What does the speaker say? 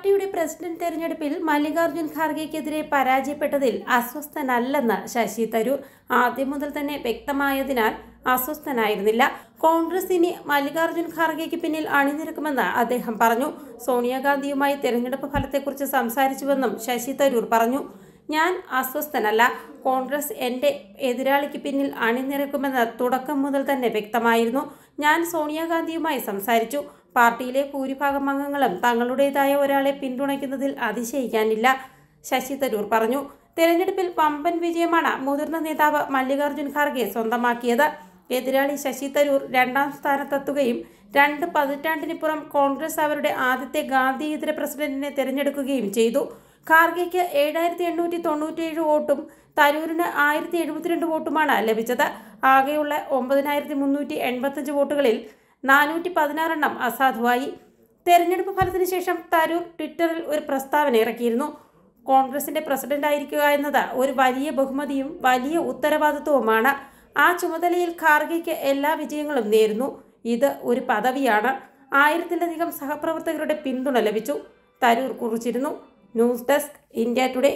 പാർട്ടിയുടെ പ്രസിഡന്റ് തെരഞ്ഞെടുപ്പിൽ മല്ലികാർജ്ജുൻ ഖാർഗെക്കെതിരെ പരാജയപ്പെട്ടതിൽ അസ്വസ്ഥനല്ലെന്ന് ശശി തരൂർ ആദ്യം മുതൽ തന്നെ വ്യക്തമായതിനാൽ അസ്വസ്ഥനായിരുന്നില്ല കോൺഗ്രസ് ഇനി മല്ലികാർജ്ജുൻ ഖാർഗെക്ക് പിന്നിൽ അണിനിരക്കുമെന്ന് അദ്ദേഹം പറഞ്ഞു സോണിയാഗാന്ധിയുമായി തെരഞ്ഞെടുപ്പ് ഫലത്തെക്കുറിച്ച് സംസാരിച്ചുവെന്നും ശശി തരൂർ പറഞ്ഞു ഞാൻ അസ്വസ്ഥനല്ല കോൺഗ്രസ് എൻ്റെ എതിരാളിക്ക് പിന്നിൽ അണിനിരക്കുമെന്ന് തുടക്കം മുതൽ തന്നെ വ്യക്തമായിരുന്നു ഞാൻ സോണിയാഗാന്ധിയുമായി സംസാരിച്ചു പാർട്ടിയിലെ ഭൂരിഭാഗം അംഗങ്ങളും തങ്ങളുടേതായ ഒരാളെ പിന്തുണയ്ക്കുന്നതിൽ അതിശയിക്കാനില്ല ശശി തരൂർ പറഞ്ഞു തെരഞ്ഞെടുപ്പിൽ പമ്പൻ വിജയമാണ് മുതിർന്ന നേതാവ് മല്ലികാർജ്ജുൻ ഖാർഗെ സ്വന്തമാക്കിയത് എതിരാളി ശശി തരൂർ രണ്ടാം സ്ഥാനത്തെത്തുകയും രണ്ട് പുറം കോൺഗ്രസ് അവരുടെ ആദ്യത്തെ ഇതര പ്രസിഡന്റിനെ തിരഞ്ഞെടുക്കുകയും ചെയ്തു ഖാർഗെക്ക് ഏഴായിരത്തി എണ്ണൂറ്റി തൊണ്ണൂറ്റിയേഴ് വോട്ടും തരൂരിന് ആയിരത്തി എഴുപത്തിരണ്ട് വോട്ടുമാണ് ലഭിച്ചത് ആകെയുള്ള ഒമ്പതിനായിരത്തി മുന്നൂറ്റി എൺപത്തഞ്ച് വോട്ടുകളിൽ നാനൂറ്റി പതിനാറെണ്ണം അസാധുവായി തെരഞ്ഞെടുപ്പ് ഫലത്തിന് ശേഷം തരൂർ ട്വിറ്ററിൽ ഒരു പ്രസ്താവന ഇറക്കിയിരുന്നു കോൺഗ്രസിൻ്റെ പ്രസിഡന്റായിരിക്കുക എന്നത് ഒരു വലിയ ബഹുമതിയും വലിയ ഉത്തരവാദിത്വവുമാണ് ആ ചുമതലയിൽ ഖാർഗയ്ക്ക് എല്ലാ വിജയങ്ങളും നേരുന്നു ഇത് ഒരു പദവിയാണ് ആയിരത്തിലധികം സഹപ്രവർത്തകരുടെ പിന്തുണ ലഭിച്ചു തരൂർ കുറിച്ചിരുന്നു ന്യൂസ് ഡെസ്ക് ഇന്ത്യ ടുഡേ